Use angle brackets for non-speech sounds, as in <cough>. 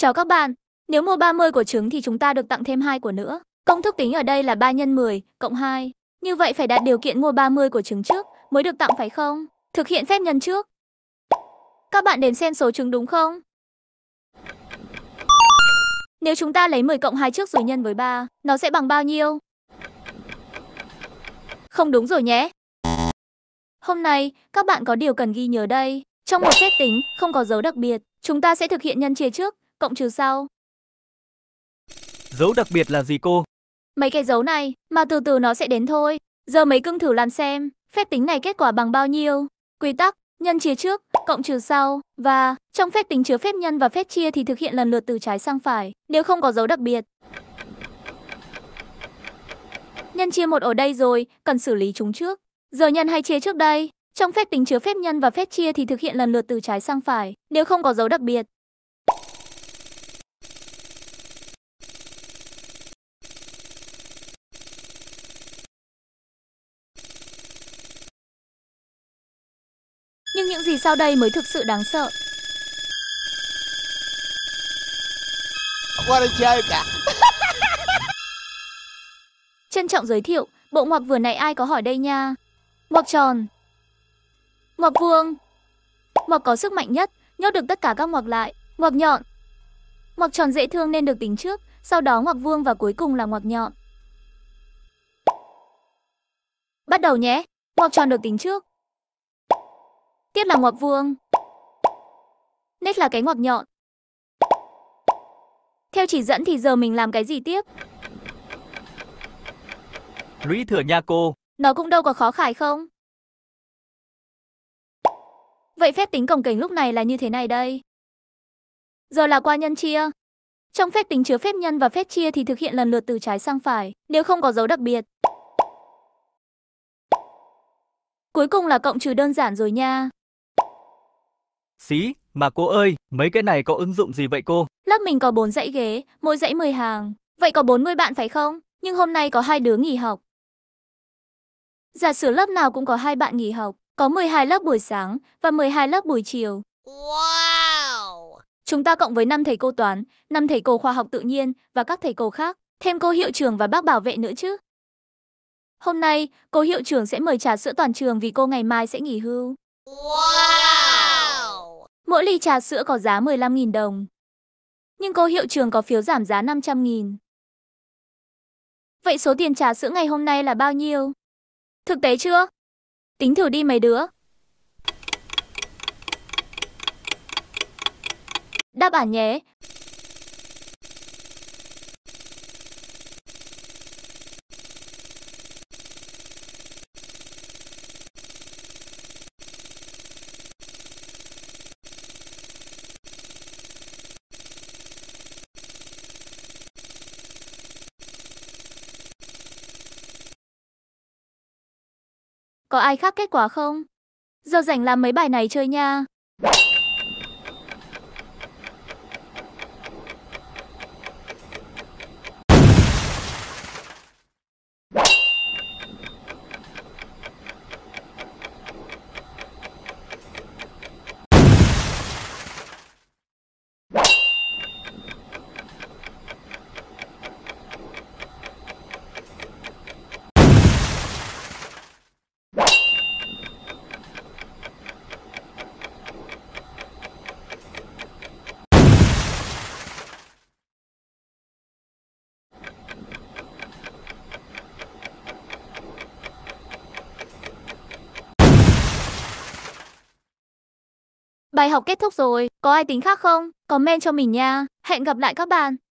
Chào các bạn, nếu mua 30 của trứng thì chúng ta được tặng thêm hai của nữa. Công thức tính ở đây là 3 x 10 cộng 2. Như vậy phải đạt điều kiện mua 30 của trứng trước mới được tặng phải không? Thực hiện phép nhân trước. Các bạn đến xem số trứng đúng không? Nếu chúng ta lấy 10 cộng 2 trước rồi nhân với 3, nó sẽ bằng bao nhiêu? Không đúng rồi nhé. Hôm nay, các bạn có điều cần ghi nhớ đây. Trong một phép tính, không có dấu đặc biệt, chúng ta sẽ thực hiện nhân chia trước cộng trừ sau. Dấu đặc biệt là gì cô? Mấy cái dấu này, mà từ từ nó sẽ đến thôi. Giờ mấy cưng thử làm xem, phép tính này kết quả bằng bao nhiêu? Quy tắc, nhân chia trước, cộng trừ sau, và trong phép tính chứa phép nhân và phép chia thì thực hiện lần lượt từ trái sang phải, nếu không có dấu đặc biệt. Nhân chia một ở đây rồi, cần xử lý chúng trước. Giờ nhân hay chia trước đây? Trong phép tính chứa phép nhân và phép chia thì thực hiện lần lượt từ trái sang phải, nếu không có dấu đặc biệt. Nhưng những gì sau đây mới thực sự đáng sợ. Qua đây chơi cả. <laughs> Trân trọng giới thiệu, bộ ngoặc vừa nãy ai có hỏi đây nha. Ngoặc tròn. Ngoặc vuông. Ngoặc có sức mạnh nhất, nhốt được tất cả các ngoặc lại. Ngoặc nhọn. Ngoặc tròn dễ thương nên được tính trước, sau đó ngoặc vuông và cuối cùng là ngoặc nhọn. Bắt đầu nhé, ngoặc tròn được tính trước. Tiếp là ngoặc vuông. Next là cái ngoặc nhọn. Theo chỉ dẫn thì giờ mình làm cái gì tiếp? Lũy thừa nha cô. Nó cũng đâu có khó khải không? Vậy phép tính cổng kềnh lúc này là như thế này đây. Giờ là qua nhân chia. Trong phép tính chứa phép nhân và phép chia thì thực hiện lần lượt từ trái sang phải, nếu không có dấu đặc biệt. Cuối cùng là cộng trừ đơn giản rồi nha. Xí, mà cô ơi, mấy cái này có ứng dụng gì vậy cô? Lớp mình có 4 dãy ghế, mỗi dãy 10 hàng. Vậy có 40 bạn phải không? Nhưng hôm nay có hai đứa nghỉ học. Giả sử lớp nào cũng có hai bạn nghỉ học, có 12 lớp buổi sáng và 12 lớp buổi chiều. Wow! Chúng ta cộng với 5 thầy cô toán, 5 thầy cô khoa học tự nhiên và các thầy cô khác, thêm cô hiệu trưởng và bác bảo vệ nữa chứ. Hôm nay, cô hiệu trưởng sẽ mời trà sữa toàn trường vì cô ngày mai sẽ nghỉ hưu. Wow! Mỗi ly trà sữa có giá 15.000 đồng. Nhưng cô hiệu trường có phiếu giảm giá 500.000. Vậy số tiền trà sữa ngày hôm nay là bao nhiêu? Thực tế chưa? Tính thử đi mấy đứa. Đáp án nhé, Có ai khác kết quả không? Giờ rảnh làm mấy bài này chơi nha. Bài học kết thúc rồi, có ai tính khác không? Comment cho mình nha. Hẹn gặp lại các bạn.